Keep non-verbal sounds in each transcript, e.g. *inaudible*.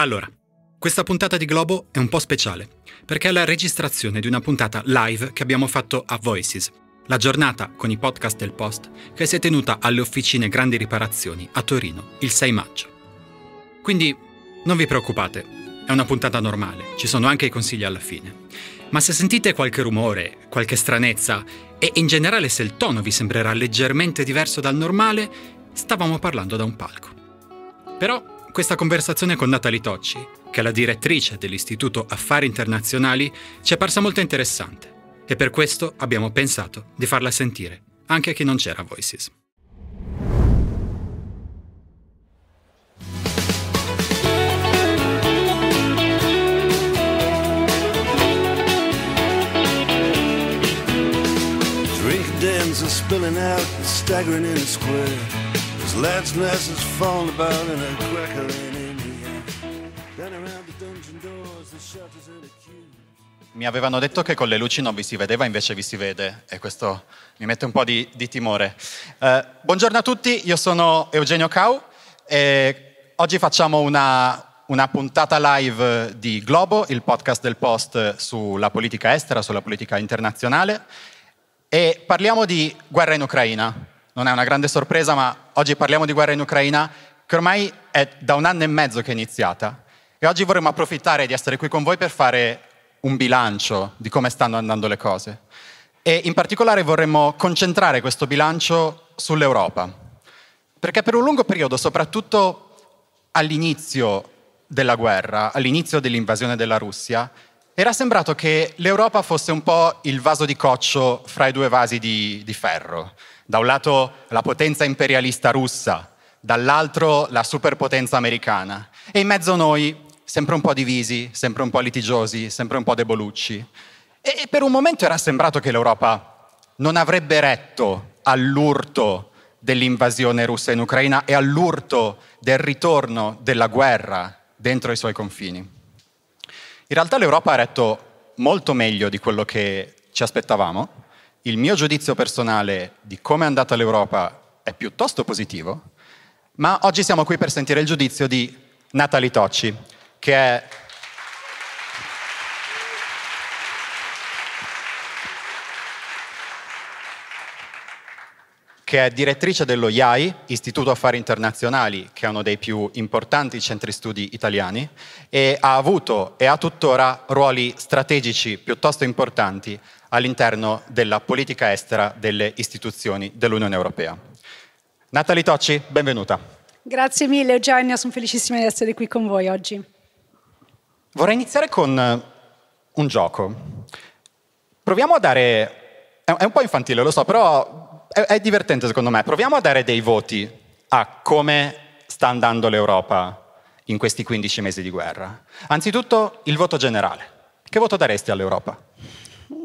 Allora, questa puntata di Globo è un po' speciale, perché è la registrazione di una puntata live che abbiamo fatto a Voices, la giornata con i podcast del Post che si è tenuta alle Officine Grandi Riparazioni a Torino il 6 maggio. Quindi non vi preoccupate, è una puntata normale, ci sono anche i consigli alla fine. Ma se sentite qualche rumore, qualche stranezza e in generale se il tono vi sembrerà leggermente diverso dal normale, stavamo parlando da un palco. Però questa conversazione con Natalie Tocci, che è la direttrice dell'Istituto Affari Internazionali, ci è parsa molto interessante e per questo abbiamo pensato di farla sentire anche a chi non c'era Voices. spilling out and staggering in the square. His lad's nest is falling about in a crackling Indian. Then around the dungeon doors, the shutters and the queues. Mi avevano detto che con le luci non vi si vedeva, invece vi si vede e questo mi mette un po' di, di timore. Eh, buongiorno a tutti, io sono Eugenio Cau e oggi facciamo una, una, puntata live di Globo, il podcast del Post sulla politica estera, sulla politica internazionale e parliamo di guerra in Ucraina non è una grande sorpresa, ma oggi parliamo di guerra in Ucraina, che ormai è da un anno e mezzo che è iniziata. E oggi vorremmo approfittare di essere qui con voi per fare un bilancio di come stanno andando le cose. E in particolare vorremmo concentrare questo bilancio sull'Europa. Perché per un lungo periodo, soprattutto all'inizio della guerra, all'inizio dell'invasione della Russia, era sembrato che l'Europa fosse un po' il vaso di coccio fra i due vasi di, di ferro. Da un lato la potenza imperialista russa, dall'altro la superpotenza americana. E in mezzo noi, sempre un po' divisi, sempre un po' litigiosi, sempre un po' debolucci. E per un momento era sembrato che l'Europa non avrebbe retto all'urto dell'invasione russa in Ucraina e all'urto del ritorno della guerra dentro i suoi confini. In realtà l'Europa ha retto molto meglio di quello che ci aspettavamo il mio giudizio personale di come è andata l'Europa è piuttosto positivo, ma oggi siamo qui per sentire il giudizio di Natali Tocci, che è... che è direttrice dello IAI, Istituto Affari Internazionali, che è uno dei più importanti centri studi italiani, e ha avuto e ha tuttora ruoli strategici piuttosto importanti all'interno della politica estera delle istituzioni dell'Unione Europea. Natalie Tocci, benvenuta. Grazie mille Eugenia, sono felicissima di essere qui con voi oggi. Vorrei iniziare con eh, un gioco. Proviamo a dare... È un po' infantile, lo so, però è divertente secondo me. Proviamo a dare dei voti a come sta andando l'Europa in questi 15 mesi di guerra. Anzitutto il voto generale. Che voto daresti all'Europa?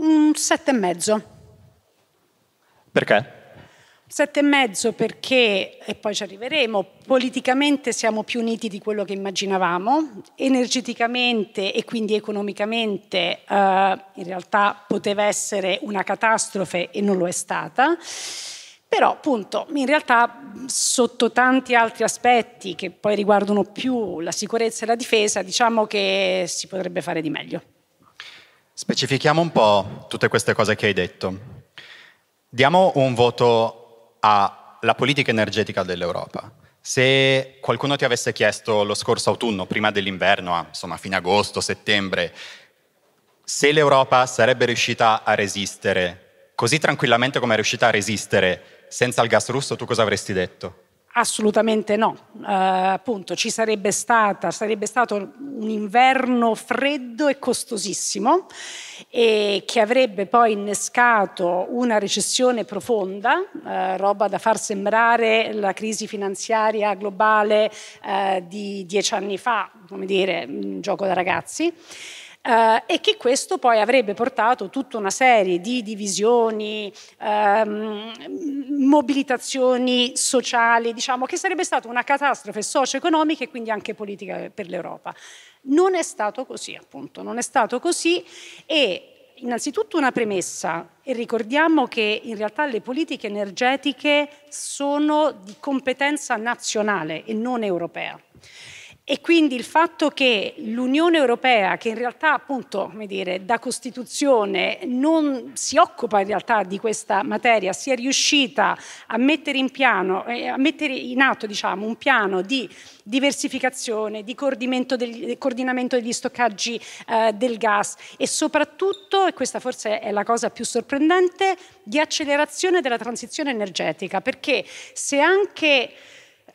Un e mezzo. Perché? Sette e mezzo perché, e poi ci arriveremo, politicamente siamo più uniti di quello che immaginavamo, energeticamente e quindi economicamente eh, in realtà poteva essere una catastrofe e non lo è stata. Però appunto in realtà sotto tanti altri aspetti che poi riguardano più la sicurezza e la difesa diciamo che si potrebbe fare di meglio. Specifichiamo un po' tutte queste cose che hai detto. Diamo un voto alla politica energetica dell'Europa. Se qualcuno ti avesse chiesto lo scorso autunno, prima dell'inverno, a, ah, insomma fine agosto, settembre, se l'Europa sarebbe riuscita a resistere così tranquillamente come è riuscita a resistere senza il gas russo, tu cosa avresti detto? Assolutamente no, uh, appunto ci sarebbe, stata, sarebbe stato un inverno freddo e costosissimo e che avrebbe poi innescato una recessione profonda, uh, roba da far sembrare la crisi finanziaria globale uh, di dieci anni fa, come dire, un gioco da ragazzi eh, e che questo poi avrebbe portato tutta una serie di divisioni, ehm, mobilitazioni sociali, diciamo che sarebbe stata una catastrofe socio-economica e quindi anche politica per l'Europa. Non è stato così, appunto, non è stato così e innanzitutto una premessa e ricordiamo che in realtà le politiche energetiche sono di competenza nazionale e non europea. E quindi il fatto che l'Unione Europea, che in realtà appunto, come dire, da Costituzione non si occupa in realtà di questa materia, sia riuscita a mettere in, piano, eh, a mettere in atto diciamo, un piano di diversificazione, di coordinamento degli, coordinamento degli stoccaggi eh, del gas e soprattutto, e questa forse è la cosa più sorprendente, di accelerazione della transizione energetica, perché se anche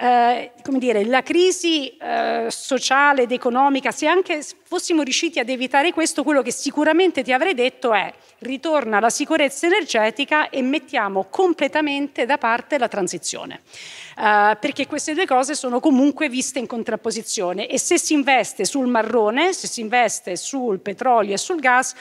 eh, come dire, la crisi eh, sociale ed economica, se anche fossimo riusciti ad evitare questo, quello che sicuramente ti avrei detto è ritorna la sicurezza energetica e mettiamo completamente da parte la transizione, eh, perché queste due cose sono comunque viste in contrapposizione e se si investe sul marrone, se si investe sul petrolio e sul gas,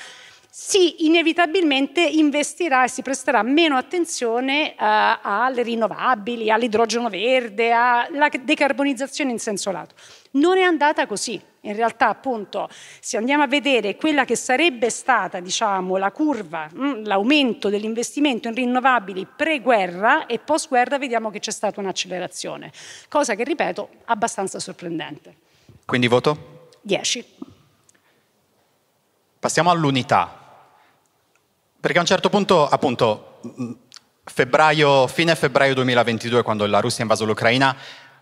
si inevitabilmente investirà e si presterà meno attenzione uh, alle rinnovabili, all'idrogeno verde, alla decarbonizzazione in senso lato. Non è andata così. In realtà, appunto, se andiamo a vedere quella che sarebbe stata, diciamo, la curva, mm, l'aumento dell'investimento in rinnovabili pre-guerra e post-guerra, vediamo che c'è stata un'accelerazione, cosa che, ripeto, abbastanza sorprendente. Quindi voto? 10. Passiamo all'unità. Perché a un certo punto, appunto, mm, febbraio, fine febbraio 2022, quando la Russia ha invaso l'Ucraina,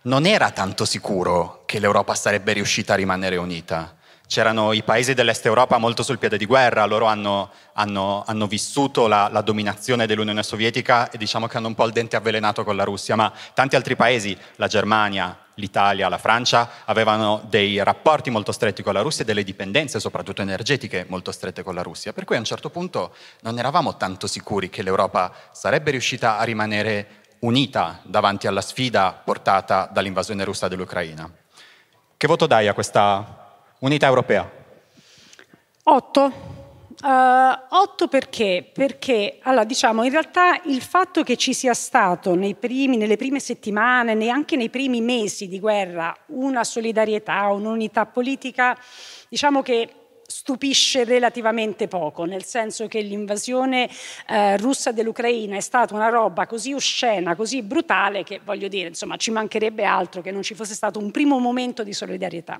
non era tanto sicuro che l'Europa sarebbe riuscita a rimanere unita c'erano i paesi dell'est Europa molto sul piede di guerra, loro hanno, hanno, hanno vissuto la, la, dominazione dell'Unione Sovietica e diciamo che hanno un po' il dente avvelenato con la Russia, ma tanti altri paesi, la Germania, l'Italia, la Francia, avevano dei rapporti molto stretti con la Russia e delle dipendenze, soprattutto energetiche, molto strette con la Russia, per cui a un certo punto non eravamo tanto sicuri che l'Europa sarebbe riuscita a rimanere unita davanti alla sfida portata dall'invasione russa dell'Ucraina. Che voto dai a questa Unità Europea? Otto. Uh, eh, 8 perché? Perché allora, diciamo, in realtà il fatto che ci sia stato primi, nelle prime settimane, neanche nei primi mesi di guerra, una solidarietà, un'unità politica, diciamo che stupisce relativamente poco, nel senso che l'invasione eh, russa dell'Ucraina è stata una roba così oscena, così brutale, che voglio dire, insomma, ci mancherebbe altro che non ci fosse stato un primo momento di solidarietà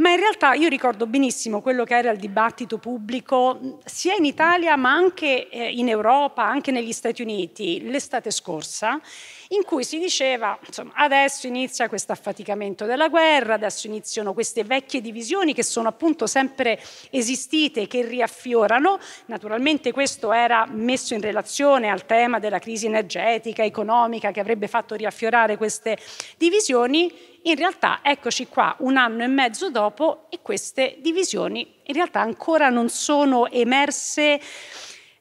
ma in realtà io ricordo benissimo quello che era il dibattito pubblico sia in Italia ma anche eh, in Europa, anche negli Stati Uniti l'estate scorsa in cui si diceva, insomma, adesso inizia questo affaticamento della guerra, adesso iniziano queste vecchie divisioni che sono appunto sempre esistite, che riaffiorano. Naturalmente questo era messo in relazione al tema della crisi energetica, economica, che avrebbe fatto riaffiorare queste divisioni. In realtà eccoci qua un anno e mezzo dopo e queste divisioni in realtà ancora non sono emerse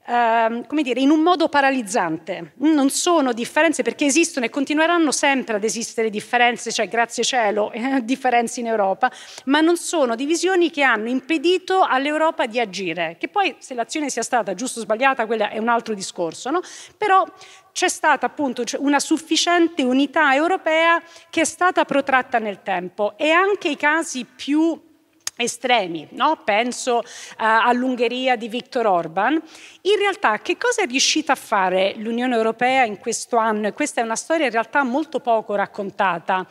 Ehm, come dire, in un modo paralizzante. Non sono differenze perché esistono e continueranno sempre ad esistere differenze, cioè grazie cielo, *laughs* eh, differenze in Europa, ma non sono divisioni che hanno impedito all'Europa di agire, che poi se l'azione sia stata giusta o sbagliata, quella è un altro discorso, no? però c'è stata appunto cioè, una sufficiente unità europea che è stata protratta nel tempo e anche i casi più estremi, no? penso uh, all'Ungheria di Viktor Orban, in realtà che cosa è riuscita a fare l'Unione Europea in questo anno? E questa è una storia in realtà molto poco raccontata.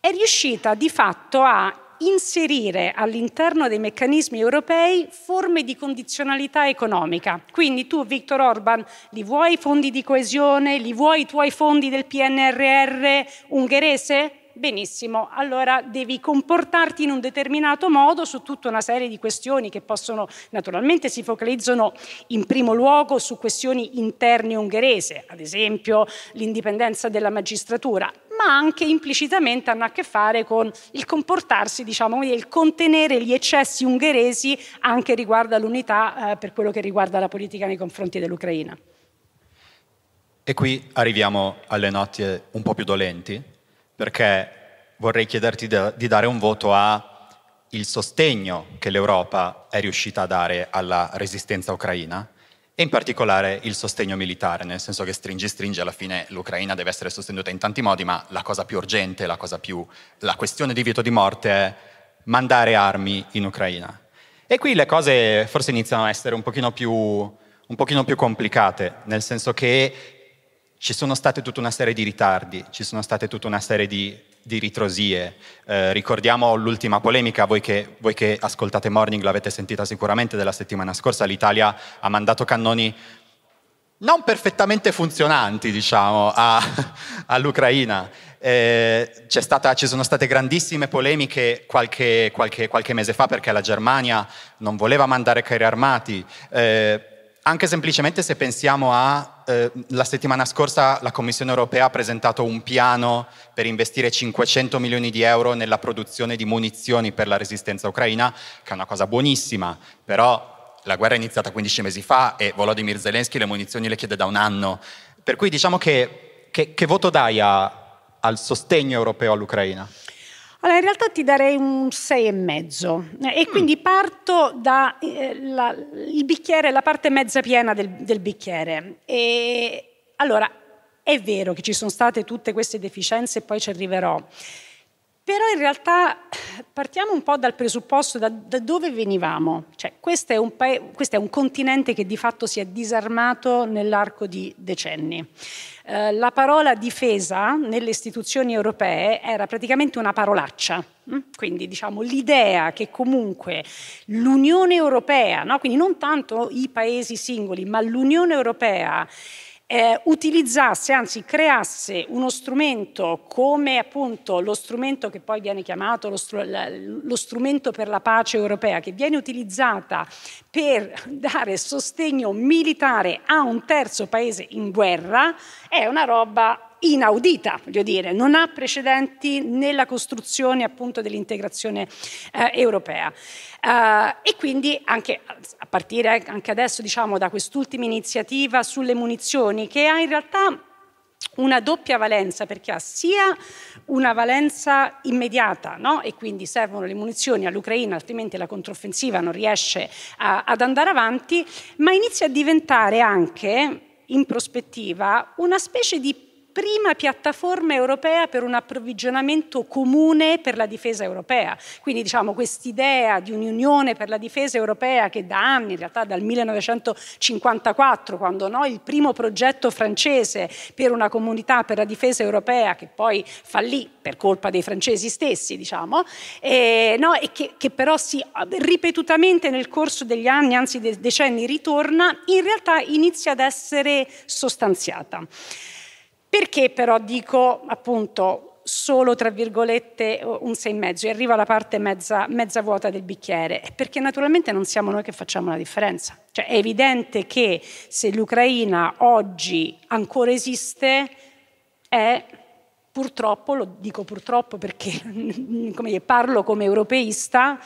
È riuscita di fatto a inserire all'interno dei meccanismi europei forme di condizionalità economica. Quindi tu, Viktor Orban, li vuoi i fondi di coesione, li vuoi i tuoi fondi del PNRR ungherese? benissimo, allora devi comportarti in un determinato modo su tutta una serie di questioni che possono, naturalmente si focalizzano in primo luogo su questioni interne ungherese, ad esempio l'indipendenza della magistratura, ma anche implicitamente hanno a che fare con il comportarsi, diciamo, il contenere gli eccessi ungheresi anche riguardo all'unità eh, per quello che riguarda la politica nei confronti dell'Ucraina. E qui arriviamo alle note un po' più dolenti, perché vorrei chiederti da, di dare un voto al sostegno che l'Europa è riuscita a dare alla resistenza ucraina e in particolare il sostegno militare, nel senso che stringi stringi, alla fine l'Ucraina deve essere sostenuta in tanti modi, ma la cosa più urgente, la, cosa più, la questione di vieto di morte è mandare armi in Ucraina. E qui le cose forse iniziano a essere un pochino più, un pochino più complicate, nel senso che ci sono state tutta una serie di ritardi, ci sono state tutta una serie di, di ritrosie. Eh, ricordiamo l'ultima polemica, voi che, voi che, ascoltate Morning l'avete sentita sicuramente della settimana scorsa, l'Italia ha mandato cannoni non perfettamente funzionanti, diciamo, a, *laughs* all'Ucraina. Eh, stata, ci sono state grandissime polemiche qualche, qualche, qualche, mese fa perché la Germania non voleva mandare carri armati. Eh, anche semplicemente se pensiamo a, eh, la settimana scorsa la Commissione europea ha presentato un piano per investire 500 milioni di euro nella produzione di munizioni per la resistenza ucraina, che è una cosa buonissima, però la guerra è iniziata 15 mesi fa e Volodymyr Zelensky le munizioni le chiede da un anno. Per cui diciamo che, che, che voto dai a, al sostegno europeo all'Ucraina? Allora, in realtà ti darei un 6,5 e mm. quindi parto dal eh, bicchiere, la parte mezza piena del, del bicchiere. E, allora, è vero che ci sono state tutte queste deficienze e poi ci arriverò. Però in realtà partiamo un po' dal presupposto da, da dove venivamo. Cioè, questo, è paio, questo, è un continente che di fatto si è disarmato nell'arco di decenni. Eh, la parola difesa nelle istituzioni europee era praticamente una parolaccia. Mm? Quindi diciamo, l'idea che comunque l'Unione Europea, no? quindi non tanto i paesi singoli, ma l'Unione Europea eh, utilizzasse, anzi creasse uno strumento come appunto lo strumento che poi viene chiamato lo, str lo strumento per la pace europea, che viene utilizzata per dare sostegno militare a un terzo paese in guerra, è una roba inaudita, voglio dire, non ha precedenti nella costruzione appunto dell'integrazione eh, europea. Eh, e quindi anche a partire anche adesso diciamo da quest'ultima iniziativa sulle munizioni che ha in realtà una doppia valenza perché ha sia una valenza immediata no? e quindi servono le munizioni all'Ucraina altrimenti la controffensiva non riesce a, eh, ad andare avanti ma inizia a diventare anche in prospettiva una specie di prima piattaforma europea per un approvvigionamento comune per la difesa europea. Quindi diciamo quest'idea di un'unione per la difesa europea che da anni, in realtà dal 1954, quando no, il primo progetto francese per una comunità per la difesa europea che poi fallì per colpa dei francesi stessi, diciamo, e, no, e che, che, però si ripetutamente nel corso degli anni, anzi dei decenni, ritorna, in realtà inizia ad essere sostanziata. Perché però dico appunto solo tra virgolette un sei e mezzo e arriva la parte mezza, mezza vuota del bicchiere, perché naturalmente non siamo noi che facciamo la differenza. Cioè è evidente che se l'Ucraina oggi ancora esiste è purtroppo, lo dico purtroppo perché *laughs* come dire, parlo come europeista,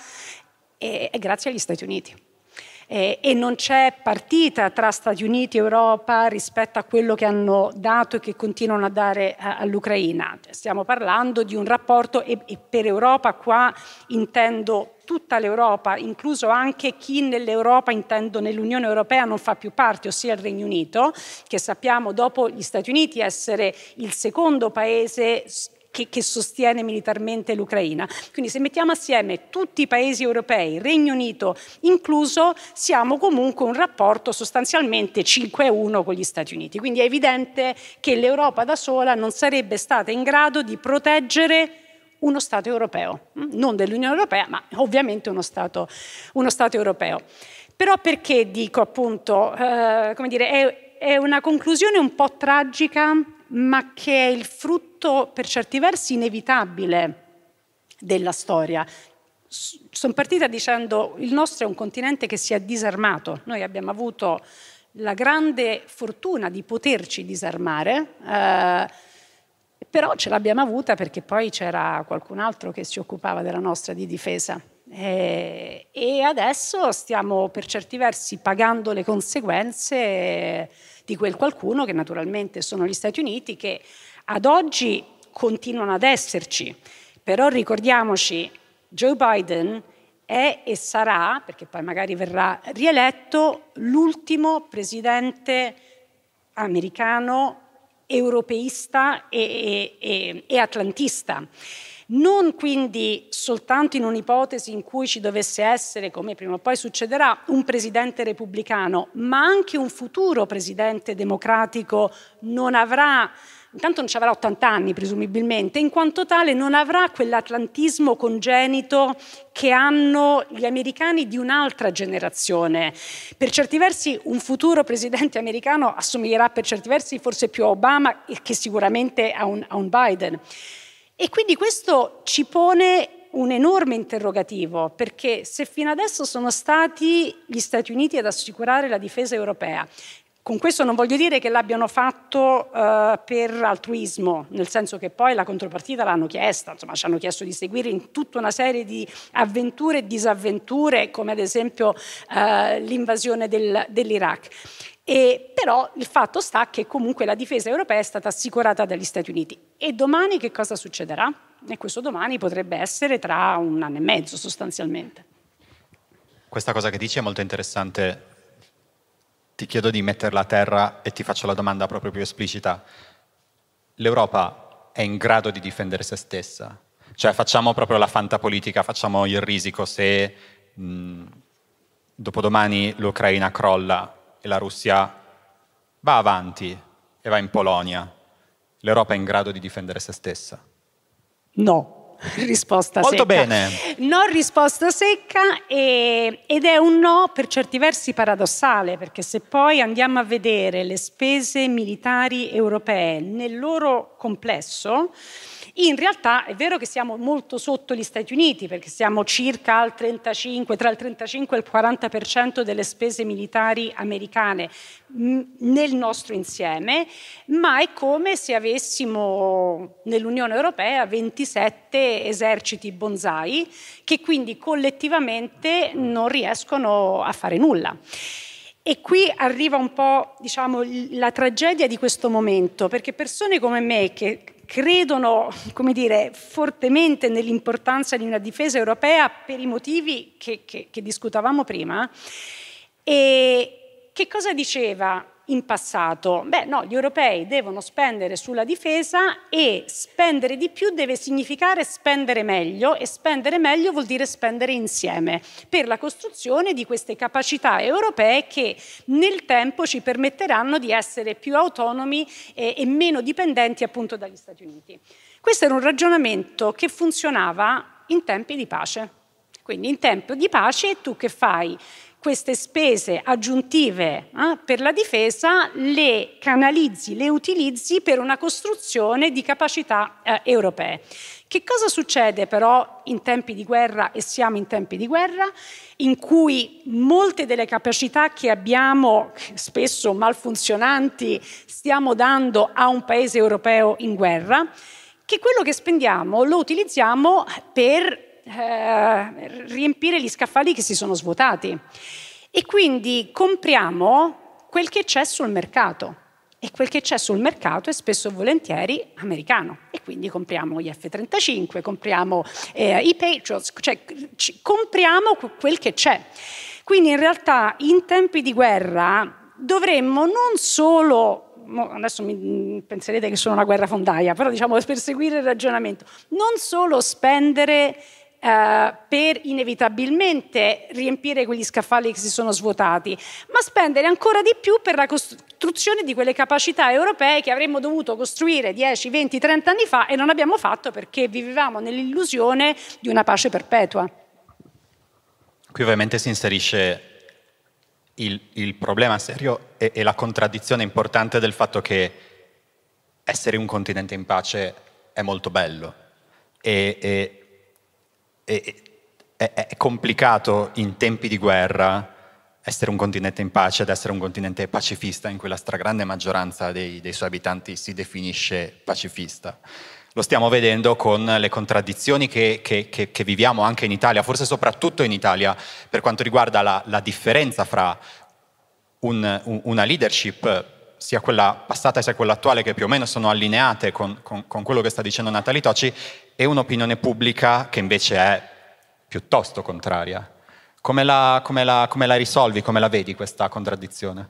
è grazie agli Stati Uniti eh, e non c'è partita tra Stati Uniti e Europa rispetto a quello che hanno dato e che continuano a dare a, eh, all'Ucraina. Stiamo parlando di un rapporto e, e per Europa qua intendo tutta l'Europa, incluso anche chi nell'Europa, intendo nell'Unione Europea, non fa più parte, ossia il Regno Unito, che sappiamo dopo gli Stati Uniti essere il secondo paese che, che sostiene militarmente l'Ucraina. Quindi se mettiamo assieme tutti i paesi europei, Regno Unito incluso, siamo comunque un rapporto sostanzialmente 5-1 con gli Stati Uniti. Quindi è evidente che l'Europa da sola non sarebbe stata in grado di proteggere uno Stato europeo, mm? non dell'Unione Europea, ma ovviamente uno Stato, uno stato europeo. Però perché dico appunto, eh, come dire, è, è una conclusione un po' tragica ma che è il frutto per certi versi inevitabile della storia. Sono partita dicendo il nostro è un continente che si è disarmato, noi abbiamo avuto la grande fortuna di poterci disarmare, eh, però ce l'abbiamo avuta perché poi c'era qualcun altro che si occupava della nostra di difesa. Eh, e adesso stiamo per certi versi pagando le conseguenze. Eh, di quel qualcuno che naturalmente sono gli Stati Uniti che ad oggi continuano ad esserci. Però ricordiamoci, Joe Biden è e sarà, perché poi magari verrà rieletto, l'ultimo presidente americano, europeista e, e, e, e atlantista non quindi soltanto in un'ipotesi in cui ci dovesse essere, come prima o poi succederà, un presidente repubblicano, ma anche un futuro presidente democratico non avrà, intanto non ci avrà 80 anni presumibilmente, in quanto tale non avrà quell'atlantismo congenito che hanno gli americani di un'altra generazione. Per certi versi un futuro presidente americano assomiglierà per certi versi forse più a Obama che sicuramente a un, a un Biden. E quindi questo ci pone un enorme interrogativo, perché se fino adesso sono stati gli Stati Uniti ad assicurare la difesa europea, con questo non voglio dire che l'abbiano fatto uh, per altruismo, nel senso che poi la contropartita l'hanno chiesta, insomma ci hanno chiesto di seguire in tutta una serie di avventure e disavventure, come ad esempio uh, l'invasione del, dell'Iraq. E, però il fatto sta che comunque la difesa europea è stata assicurata dagli Stati Uniti. E domani che cosa succederà? E questo domani potrebbe essere tra un anno e mezzo sostanzialmente. Questa cosa che dici è molto interessante. Ti chiedo di metterla a terra e ti faccio la domanda proprio più esplicita. L'Europa è in grado di difendere se stessa? Cioè facciamo proprio la fantapolitica, facciamo il risico se mh, dopodomani l'Ucraina crolla, e la Russia va avanti e va in Polonia, l'Europa è in grado di difendere se stessa? No. *laughs* Risposta Molto secca. bene. No, risposta secca e, ed è un no per certi versi paradossale, perché se poi andiamo a vedere le spese militari europee nel loro complesso, in realtà è vero che siamo molto sotto gli Stati Uniti, perché siamo circa al 35, tra il 35 e il 40% delle spese militari americane mm, nel nostro insieme, ma è come se avessimo nell'Unione Europea 27 eserciti bonsai che quindi collettivamente non riescono a fare nulla. E qui arriva un po' diciamo, la tragedia di questo momento, perché persone come me che credono dire, fortemente nell'importanza di una difesa europea per i motivi che, che, che discutavamo prima. E che cosa diceva in passato? Beh no, gli europei devono spendere sulla difesa e spendere di più deve significare spendere meglio e spendere meglio vuol dire spendere insieme per la costruzione di queste capacità europee che nel tempo ci permetteranno di essere più autonomi e, e meno dipendenti appunto dagli Stati Uniti. Questo era un ragionamento che funzionava in tempi di pace. Quindi in tempo di pace tu che fai? queste spese aggiuntive eh, per la difesa le canalizzi, le utilizzi per una costruzione di capacità eh, europee. Che cosa succede però in tempi di guerra e siamo in tempi di guerra in cui molte delle capacità che abbiamo, spesso malfunzionanti, stiamo dando a un paese europeo in guerra? Che quello che spendiamo lo utilizziamo per eh, riempire gli scaffali che si sono svuotati. E quindi compriamo quel che c'è sul mercato. E quel che c'è sul mercato è spesso e volentieri americano. E quindi compriamo gli F-35, compriamo eh, i Patriots, cioè c- compriamo quel che c'è. Quindi in realtà in tempi di guerra dovremmo non solo adesso mi, mm, penserete che sono una guerra fondaia, però diciamo per seguire il ragionamento, non solo spendere eh, per inevitabilmente riempire quegli scaffali che si sono svuotati, ma spendere ancora di più per la costruzione di quelle capacità europee che avremmo dovuto costruire 10, 20, 30 anni fa e non abbiamo fatto perché vivevamo nell'illusione di una pace perpetua. Qui ovviamente si inserisce il, il, problema serio e, e, la contraddizione importante del fatto che essere un continente in pace è molto bello e, e è, è, è complicato in tempi di guerra essere un continente in pace ad essere un continente pacifista in cui la stragrande maggioranza dei, dei, suoi abitanti si definisce pacifista. Lo stiamo vedendo con le contraddizioni che, che, che, che viviamo anche in Italia, forse soprattutto in Italia, per quanto riguarda la, la differenza fra un, un, una leadership, sia quella passata sia quella attuale, che più o meno sono allineate con, con, con quello che sta dicendo Natali Tocci, e un'opinione pubblica che invece è piuttosto contraria. Come la, come la, come la risolvi, come la vedi questa contraddizione?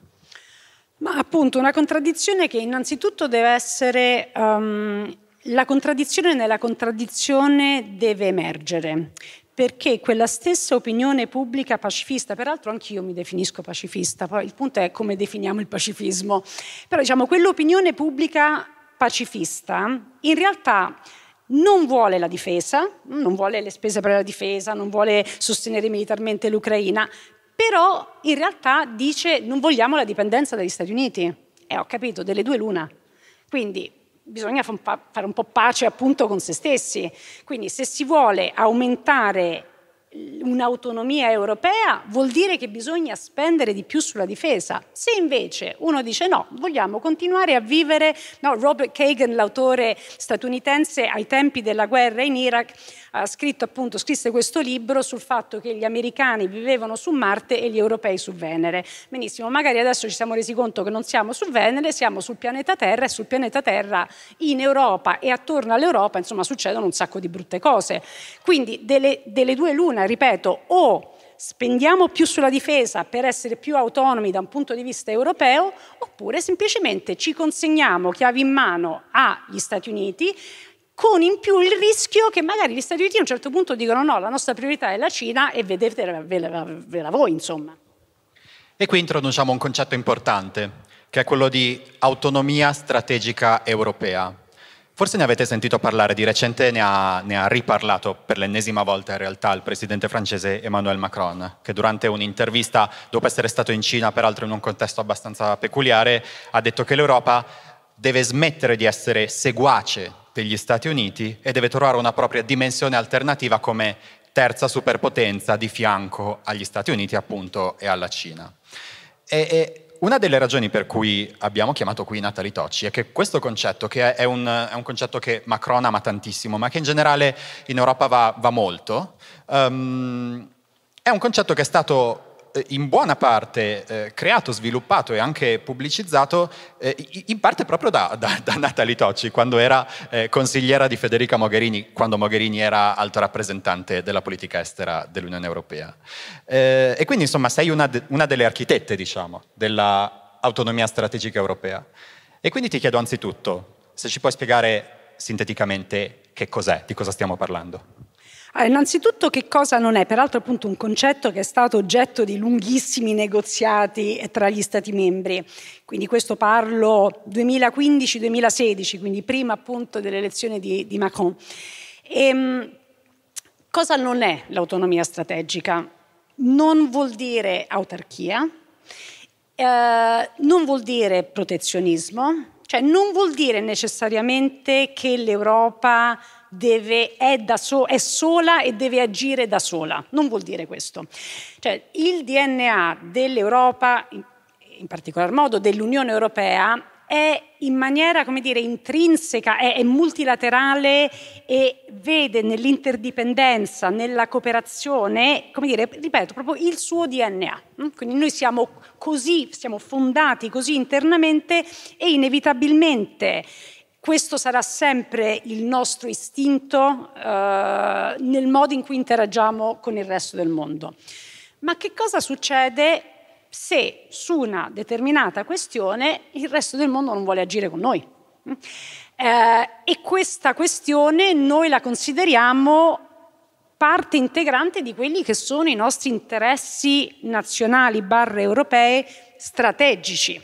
Ma appunto una contraddizione che innanzitutto deve essere, um, la contraddizione nella contraddizione deve emergere, perché quella stessa opinione pubblica pacifista, peraltro anch'io mi definisco pacifista, poi il punto è come definiamo il pacifismo, però diciamo quell'opinione pubblica pacifista in realtà non vuole la difesa, non vuole le spese per la difesa, non vuole sostenere militarmente l'Ucraina, però in realtà dice non vogliamo la dipendenza dagli Stati Uniti. Eh, ho capito, delle due l'una. Quindi bisogna fare un po' pace appunto con se stessi. Quindi se si vuole aumentare un'autonomia europea vuol dire che bisogna spendere di più sulla difesa. Se invece uno dice no, vogliamo continuare a vivere, no, Robert Kagan, l'autore statunitense ai tempi della guerra in Iraq, ha scritto appunto, scrisse questo libro sul fatto che gli americani vivevano su Marte e gli europei su Venere. Benissimo, magari adesso ci siamo resi conto che non siamo su Venere, siamo sul pianeta Terra e sul pianeta Terra in Europa e attorno all'Europa, insomma, succedono un sacco di brutte cose. Quindi delle, delle due lune italiana, eh, ripeto, o spendiamo più sulla difesa per essere più autonomi da un punto di vista europeo, oppure semplicemente ci consegniamo chiavi in mano agli Stati Uniti con in più il rischio che magari gli Stati Uniti a un certo punto dicono no, la nostra priorità è la Cina e vedetela voi, insomma. E qui introduciamo un concetto importante, che è quello di autonomia strategica europea. Forse ne avete sentito parlare, di recente ne ha, ne ha, riparlato per l'ennesima volta in realtà il presidente francese Emmanuel Macron, che durante un'intervista, dopo essere stato in Cina, peraltro in un contesto abbastanza peculiare, ha detto che l'Europa deve smettere di essere seguace degli Stati Uniti e deve trovare una propria dimensione alternativa come terza superpotenza di fianco agli Stati Uniti appunto e alla Cina. E, e una delle ragioni per cui abbiamo chiamato qui Natalie Tocci è che questo concetto, che è un, è un concetto che Macron ama tantissimo, ma che in generale in Europa va, va molto, um, è un concetto che è stato eh, in buona parte eh, creato, sviluppato e anche pubblicizzato eh, in parte proprio da, da, da Natalie Tocci quando era eh, consigliera di Federica Mogherini, quando Mogherini era alto rappresentante della politica estera dell'Unione Europea. Eh, e quindi insomma sei una, de, una delle architette diciamo, dell'autonomia strategica europea. E quindi ti chiedo anzitutto se ci puoi spiegare sinteticamente che cos'è, di cosa stiamo parlando. Ah, innanzitutto che cosa non è? Peraltro appunto un concetto che è stato oggetto di lunghissimi negoziati eh, tra gli Stati membri, quindi questo parlo 2015-2016, quindi prima appunto dell'elezione di, di Macron. E, ehm, cosa non è l'autonomia strategica? Non vuol dire autarchia, eh, non vuol dire protezionismo, cioè non vuol dire necessariamente che l'Europa deve, è, so, è, sola e deve agire da sola. Non vuol dire questo. Cioè, il DNA dell'Europa, in particolar modo dell'Unione Europea, è in maniera, come dire, intrinseca, è, è multilaterale e vede nell'interdipendenza, nella cooperazione, come dire, ripeto, proprio il suo DNA. Mm? Quindi noi siamo così, siamo fondati così internamente e inevitabilmente questo sarà sempre il nostro istinto eh, nel modo in cui interagiamo con il resto del mondo. Ma che cosa succede se su una determinata questione il resto del mondo non vuole agire con noi? Eh, e questa questione noi la consideriamo parte integrante di quelli che sono i nostri interessi nazionali barre europee, strategici.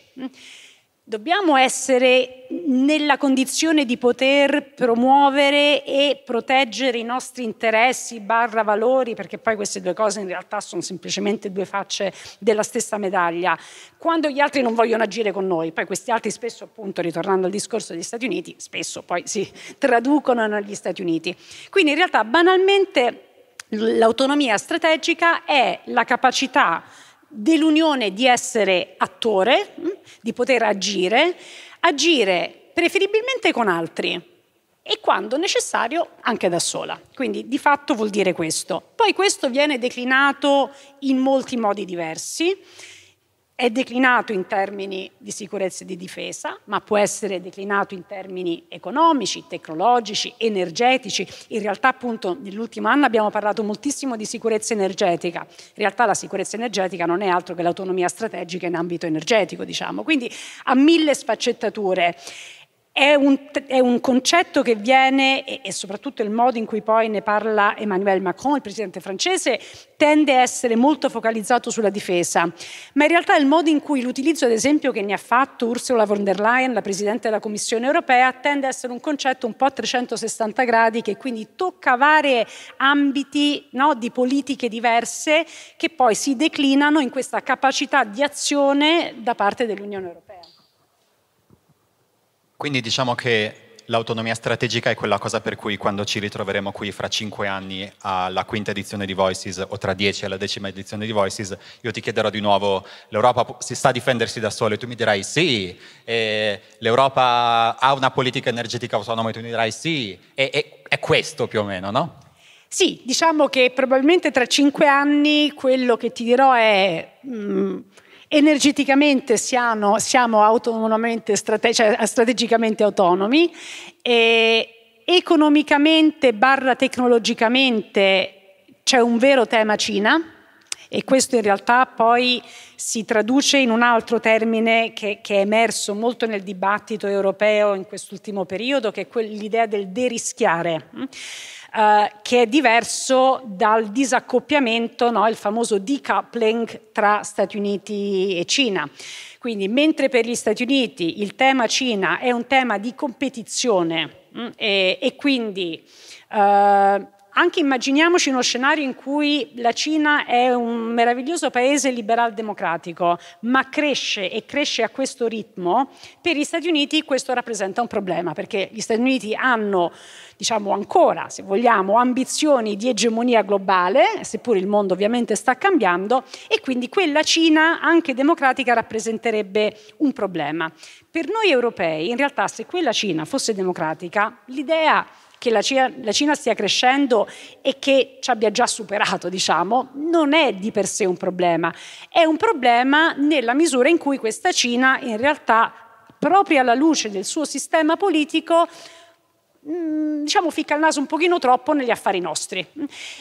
Dobbiamo essere nella condizione di poter promuovere e proteggere i nostri interessi barra valori, perché poi queste due cose in realtà sono semplicemente due facce della stessa medaglia, quando gli altri non vogliono agire con noi. Poi questi altri spesso, appunto, ritornando al discorso degli Stati Uniti, spesso poi si traducono negli Stati Uniti. Quindi in realtà banalmente l'autonomia strategica è la capacità dell'unione di essere attore, mm, di poter agire, agire preferibilmente con altri e quando necessario anche da sola. Quindi di fatto vuol dire questo. Poi questo viene declinato in molti modi diversi è declinato in termini di sicurezza e di difesa, ma può essere declinato in termini economici, tecnologici, energetici. In realtà appunto nell'ultimo anno abbiamo parlato moltissimo di sicurezza energetica. In realtà la sicurezza energetica non è altro che l'autonomia strategica in ambito energetico, diciamo. Quindi ha mille sfaccettature. È un, è un, concetto che viene, e, e, soprattutto il modo in cui poi ne parla Emmanuel Macron, il presidente francese, tende a essere molto focalizzato sulla difesa, ma in realtà il modo in cui l'utilizzo, ad esempio, che ne ha fatto Ursula von der Leyen, la presidente della Commissione europea, tende a essere un concetto un po' a 360 gradi, che quindi tocca vari ambiti no, di politiche diverse che poi si declinano in questa capacità di azione da parte dell'Unione europea. Quindi diciamo che l'autonomia strategica è quella cosa per cui quando ci ritroveremo qui fra cinque anni alla quinta edizione di Voices o tra dieci alla decima edizione di Voices, io ti chiederò di nuovo, l'Europa si sta a difendersi da sola e tu mi dirai sì, l'Europa ha una politica energetica autonoma e tu mi dirai sì, e, e, è questo più o meno, no? Sì, diciamo che probabilmente tra cinque anni quello che ti dirò è... Mh, mm, Energeticamente siamo, siamo autonomamente, strate, cioè, strategicamente autonomi e economicamente barra tecnologicamente c'è un vero tema Cina e questo in realtà poi si traduce in un altro termine che, che è emerso molto nel dibattito europeo in quest'ultimo periodo, che è l'idea del derischiare. Eh, che è diverso dal disaccoppiamento, no, il famoso decoupling tra Stati Uniti e Cina. Quindi mentre per gli Stati Uniti il tema Cina è un tema di competizione mh, mm, e, e, quindi eh, anche immaginiamoci uno scenario in cui la Cina è un meraviglioso paese liberal democratico, ma cresce e cresce a questo ritmo, per gli Stati Uniti questo rappresenta un problema, perché gli Stati Uniti hanno, diciamo ancora, se vogliamo, ambizioni di egemonia globale, seppur il mondo ovviamente sta cambiando, e quindi quella Cina, anche democratica, rappresenterebbe un problema. Per noi europei, in realtà, se quella Cina fosse democratica, l'idea che la Cina, la Cina stia crescendo e che ci abbia già superato, diciamo, non è di per sé un problema. È un problema nella misura in cui questa Cina in realtà, proprio alla luce del suo sistema politico, mm, diciamo ficca il naso un pochino troppo negli affari nostri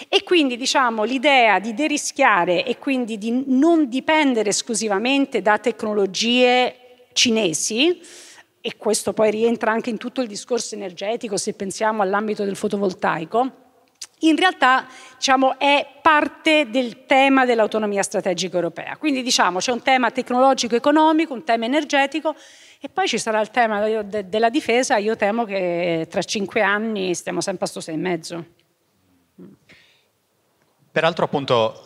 e quindi diciamo l'idea di derischiare e quindi di non dipendere esclusivamente da tecnologie cinesi e questo poi rientra anche in tutto il discorso energetico se pensiamo all'ambito del fotovoltaico, in realtà diciamo, è parte del tema dell'autonomia strategica europea. Quindi diciamo, c'è un tema tecnologico-economico, un tema energetico e poi ci sarà il tema della difesa. Io temo che tra cinque anni stiamo sempre a sto sei e mezzo. Peraltro appunto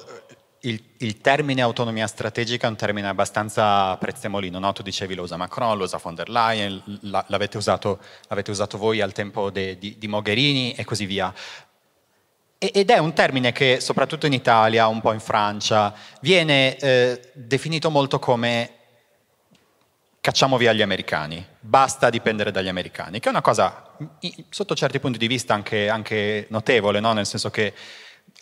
il, il, termine autonomia strategica è un termine abbastanza prezzemolino, no? tu dicevi lo usa Macron, lo usa von der Leyen, l'avete usato, l'avete usato voi al tempo de, di, di Mogherini e così via. Ed è un termine che soprattutto in Italia, un po' in Francia, viene eh, definito molto come cacciamo via gli americani, basta dipendere dagli americani, che è una cosa sotto certi punti di vista anche, anche notevole, no? nel senso che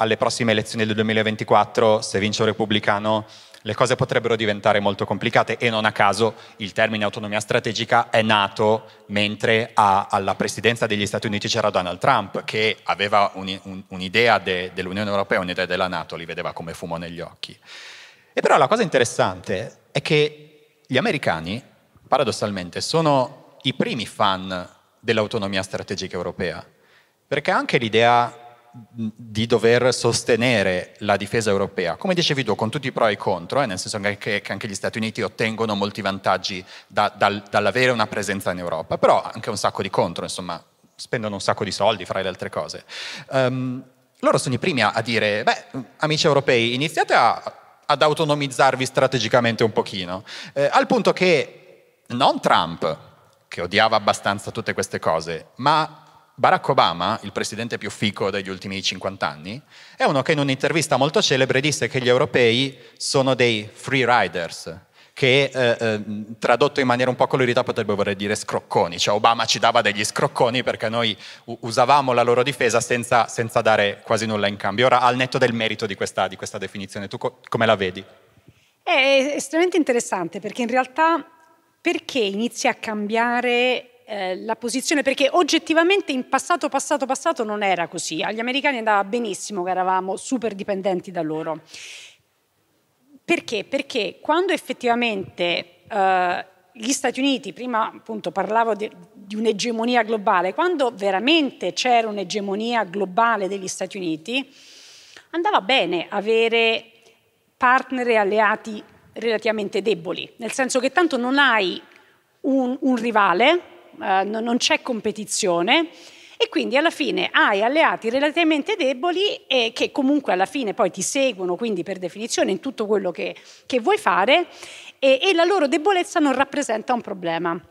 alle prossime elezioni del 2024, se vince un repubblicano, le cose potrebbero diventare molto complicate e non a caso il termine autonomia strategica è nato mentre a, alla presidenza degli Stati Uniti c'era Donald Trump che aveva un, un, un'idea de, dell'Unione Europea, un'idea della Nato, li vedeva come fumo negli occhi. E però la cosa interessante è che gli americani, paradossalmente, sono i primi fan dell'autonomia strategica europea, perché anche l'idea di dover sostenere la difesa europea, come dicevi tu, con tutti i pro e i contro, eh, nel senso che, anche gli Stati Uniti ottengono molti vantaggi da, dal, dall'avere una presenza in Europa, però anche un sacco di contro, insomma, spendono un sacco di soldi fra le altre cose. Um, loro sono i primi a, a dire, beh, amici europei, iniziate a, ad autonomizzarvi strategicamente un pochino, eh, al punto che non Trump, che odiava abbastanza tutte queste cose, ma Barack Obama, il presidente più fico degli ultimi 50 anni, è uno che in un'intervista molto celebre disse che gli europei sono dei free riders, che eh, eh, tradotto in maniera un po' colorita potrebbe voler dire scrocconi, cioè Obama ci dava degli scrocconi perché noi usavamo la loro difesa senza, senza dare quasi nulla in cambio. Ora, al netto del merito di questa, di questa definizione, tu co- come la vedi? È estremamente interessante perché in realtà perché inizia a cambiare eh, la posizione, perché oggettivamente in passato, passato, passato non era così. Agli americani andava benissimo che eravamo super dipendenti da loro. Perché? Perché quando effettivamente eh, gli Stati Uniti, prima appunto parlavo di, di un'egemonia globale, quando veramente c'era un'egemonia globale degli Stati Uniti, andava bene avere partner e alleati relativamente deboli, nel senso che tanto non hai un, un rivale eh, non c'è competizione e quindi alla fine hai alleati relativamente deboli e che comunque alla fine poi ti seguono, quindi per definizione, in tutto quello che, che vuoi fare e, e la loro debolezza non rappresenta un problema.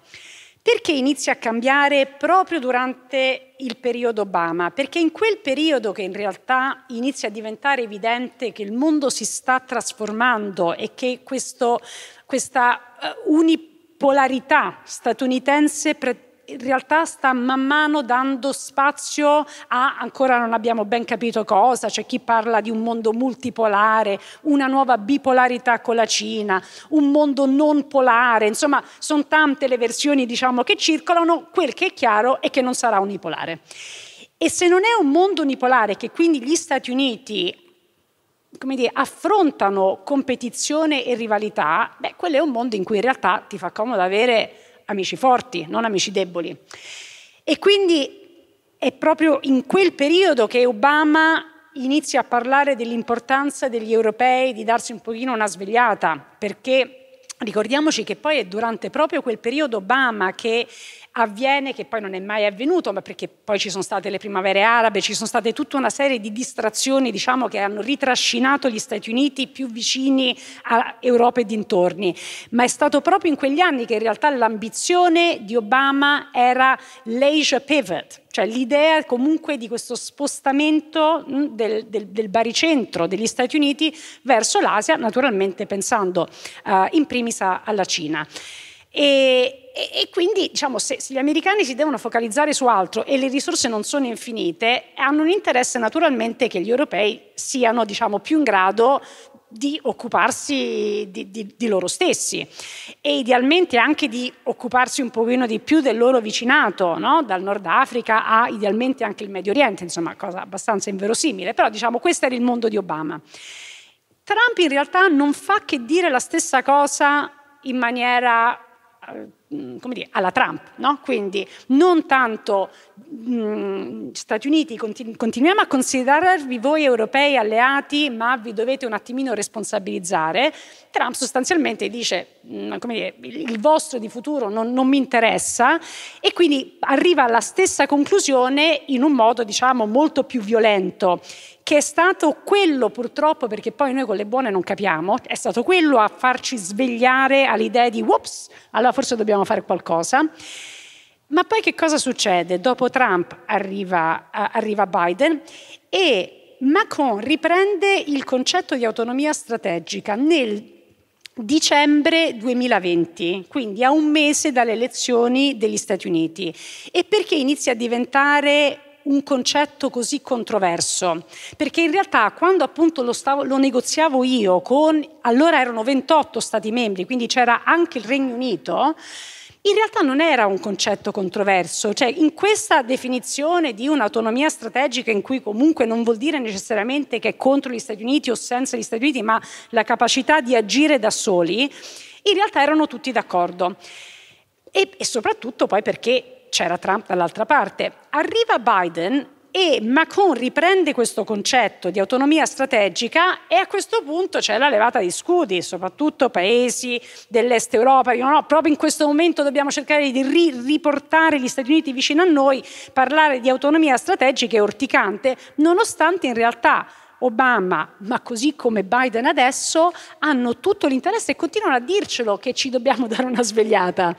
Perché inizia a cambiare proprio durante il periodo Obama? Perché in quel periodo che in realtà inizia a diventare evidente che il mondo si sta trasformando e che questo, questa uh, eh, unipotenza polarità statunitense in realtà sta man mano dando spazio a, ancora non abbiamo ben capito cosa, c'è chi parla di un mondo multipolare, una nuova bipolarità con la Cina, un mondo non polare, insomma sono tante le versioni diciamo, che circolano, quel che è chiaro è che non sarà unipolare. E se non è un mondo unipolare che quindi gli Stati Uniti come dire, affrontano competizione e rivalità, beh, quello è un mondo in cui in realtà ti fa comodo avere amici forti, non amici deboli. E quindi è proprio in quel periodo che Obama inizia a parlare dell'importanza degli europei di darsi un pochino una svegliata, perché Ricordiamoci che poi è durante proprio quel periodo Obama che avviene, che poi non è mai avvenuto, ma perché poi ci sono state le primavere arabe, ci sono state tutta una serie di distrazioni diciamo, che hanno ritrascinato gli Stati Uniti più vicini a Europa e dintorni, ma è stato proprio in quegli anni che in realtà l'ambizione di Obama era l'Asia Pivot, cioè l'idea comunque di questo spostamento mm, del, del, del, baricentro degli Stati Uniti verso l'Asia, naturalmente pensando eh, in primis alla Cina. E, e, e, quindi diciamo, se, se, gli americani si devono focalizzare su altro e le risorse non sono infinite, hanno un interesse naturalmente che gli europei siano diciamo, più in grado di occuparsi di, di, di, loro stessi e idealmente anche di occuparsi un pochino di più del loro vicinato, no? dal Nord Africa a idealmente anche il Medio Oriente, insomma cosa abbastanza inverosimile, però diciamo questo era il mondo di Obama. Trump in realtà non fa che dire la stessa cosa in maniera eh, Mm, come dire, alla Trump, no? quindi non tanto mh, mm, Stati Uniti, continu- continuiamo a considerarvi voi europei alleati, ma vi dovete un attimino responsabilizzare. Trump sostanzialmente dice, mh, mm, come dire, il vostro di futuro non, non, mi interessa e quindi arriva alla stessa conclusione in un modo diciamo molto più violento che è stato quello purtroppo, perché poi noi con le buone non capiamo, è stato quello a farci svegliare all'idea di whoops, allora forse dobbiamo fare qualcosa. Ma poi che cosa succede? Dopo Trump arriva, uh, arriva Biden e Macron riprende il concetto di autonomia strategica nel dicembre 2020, quindi a un mese dalle elezioni degli Stati Uniti. E perché inizia a diventare un concetto così controverso, perché in realtà quando appunto lo, stavo, lo negoziavo io con, allora erano 28 Stati membri, quindi c'era anche il Regno Unito, in realtà non era un concetto controverso, cioè in questa definizione di un'autonomia strategica in cui comunque non vuol dire necessariamente che è contro gli Stati Uniti o senza gli Stati Uniti, ma la capacità di agire da soli, in realtà erano tutti d'accordo. E, e soprattutto poi perché c'era Trump dall'altra parte. Arriva Biden e Macron riprende questo concetto di autonomia strategica e a questo punto c'è la levata di scudi, soprattutto paesi dell'est Europa, dicono no, proprio in questo momento dobbiamo cercare di ri- riportare gli Stati Uniti vicino a noi, parlare di autonomia strategica è orticante, nonostante in realtà Obama, ma così come Biden adesso, hanno tutto l'interesse e continuano a dircelo che ci dobbiamo dare una svegliata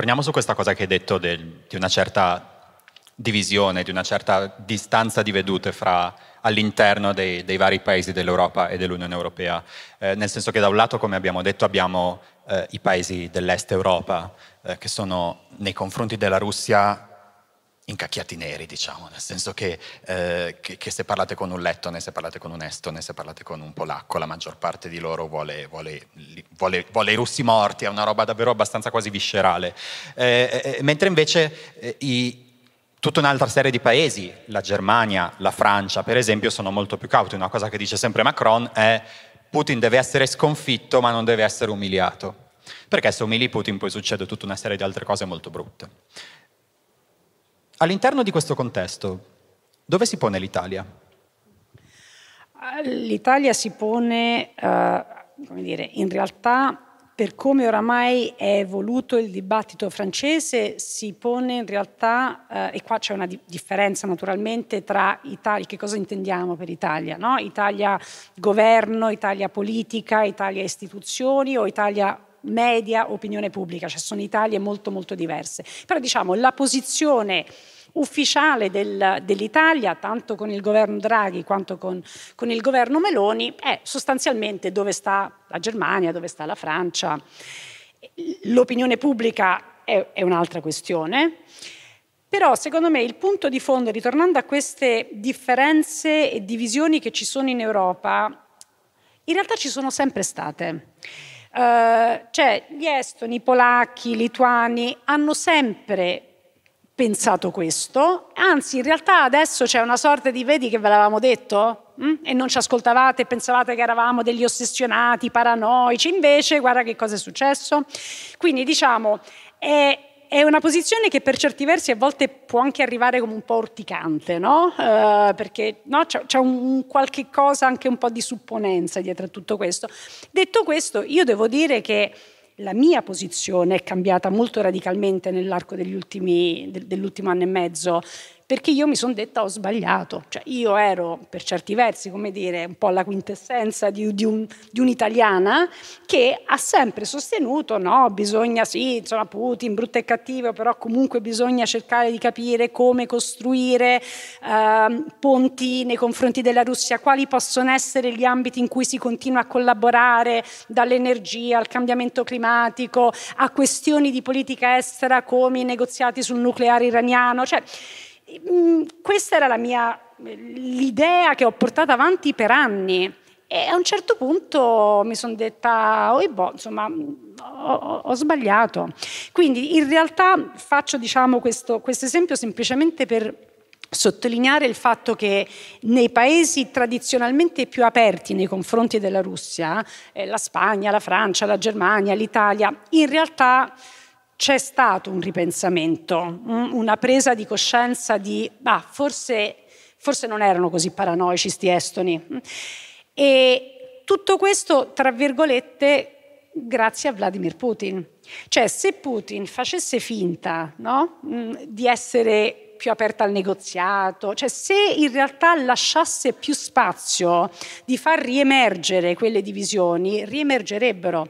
torniamo su questa cosa che hai detto del, di una certa divisione, di una certa distanza di vedute fra all'interno dei, dei, vari paesi dell'Europa e dell'Unione Europea, eh, nel senso che da un lato, come abbiamo detto, abbiamo eh, i paesi dell'Est Europa eh, che sono nei confronti della Russia incacchiati neri, diciamo, nel senso che, eh, che, che, se parlate con un lettone, se parlate con un estone, se parlate con un polacco, la maggior parte di loro vuole, vuole, vuole, vuole i russi morti, è una roba davvero abbastanza quasi viscerale. Eh, eh, eh mentre invece eh, i, tutta un'altra serie di paesi, la Germania, la Francia, per esempio, sono molto più cauti. Una cosa che dice sempre Macron è Putin deve essere sconfitto ma non deve essere umiliato, perché se umili Putin poi succede tutta una serie di altre cose molto brutte. All'interno di questo contesto, dove si pone l'Italia? L'Italia si pone, eh, come dire, in realtà per come oramai è evoluto il dibattito francese, si pone in realtà, eh, e qua c'è una di- differenza naturalmente tra Italia, che cosa intendiamo per Italia, no? Italia governo, Italia politica, Italia istituzioni o Italia media opinione pubblica, cioè sono Italie molto molto diverse. Però diciamo la posizione ufficiale del, dell'Italia, tanto con il governo Draghi quanto con, con, il governo Meloni, è sostanzialmente dove sta la Germania, dove sta la Francia. L'opinione pubblica è, è un'altra questione. Però secondo me il punto di fondo, ritornando a queste differenze e divisioni che ci sono in Europa, in realtà ci sono sempre state. Eh, cioè gli estoni, i polacchi, i lituani hanno sempre pensato questo, anzi in realtà adesso c'è una sorta di vedi che ve l'avevamo detto mh? Mm? e non ci ascoltavate e pensavate che eravamo degli ossessionati, paranoici, invece guarda che cosa è successo. Quindi diciamo è è una posizione che per certi versi a volte può anche arrivare come un po' orticante, no? Eh, perché no, c'è, c'è un, qualche cosa, anche un po' di supponenza dietro a tutto questo. Detto questo, io devo dire che la mia posizione è cambiata molto radicalmente nell'arco degli ultimi, dell'ultimo anno e mezzo perché io mi sono detta ho sbagliato, cioè io ero per certi versi, come dire, un po' la quintessenza di, di, un, di un'italiana che ha sempre sostenuto, no, bisogna sì, insomma Putin, brutto e cattivo, però comunque bisogna cercare di capire come costruire eh, ponti nei confronti della Russia, quali possono essere gli ambiti in cui si continua a collaborare, dall'energia al cambiamento climatico, a questioni di politica estera come i negoziati sul nucleare iraniano, cioè, Mm, questa era mia, l'idea che ho portato avanti per anni e a un certo punto mi sono detta, oh, boh, insomma, ho, ho, sbagliato. Quindi in realtà faccio diciamo, questo, questo esempio semplicemente per sottolineare il fatto che nei paesi tradizionalmente più aperti nei confronti della Russia, eh, la Spagna, la Francia, la Germania, l'Italia, in realtà c'è stato un ripensamento, una presa di coscienza di ah, forse, forse non erano così paranoici sti estoni. E tutto questo, tra virgolette, grazie a Vladimir Putin. Cioè, se Putin facesse finta no? Mm, di essere più aperta al negoziato, cioè se in realtà lasciasse più spazio di far riemergere quelle divisioni, riemergerebbero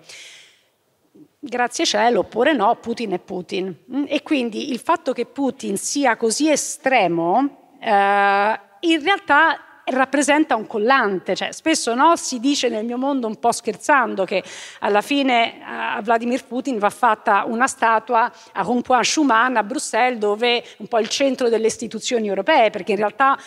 grazie cielo, oppure no, Putin è Putin. Mm, e quindi il fatto che Putin sia così estremo eh, in realtà rappresenta un collante, cioè, spesso no, si dice nel mio mondo un po' scherzando che alla fine a eh, Vladimir Putin va fatta una statua a Rompoint Schumann a Bruxelles dove è un po' il centro delle istituzioni europee, perché in realtà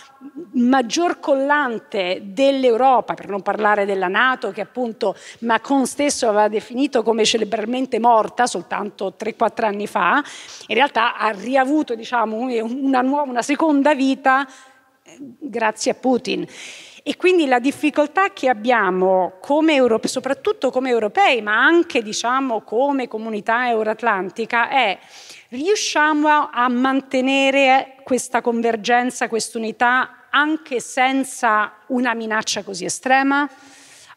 il mm, maggior collante dell'Europa, per non parlare della Nato che appunto Macron stesso aveva definito come celebralmente morta soltanto 3-4 anni fa, in realtà ha riavuto diciamo, una, nuova, una seconda vita grazie a Putin. E quindi la difficoltà che abbiamo, come Europe, soprattutto come europei, ma anche diciamo, come comunità euroatlantica, è riusciamo a mantenere questa convergenza, quest'unità, anche senza una minaccia così estrema?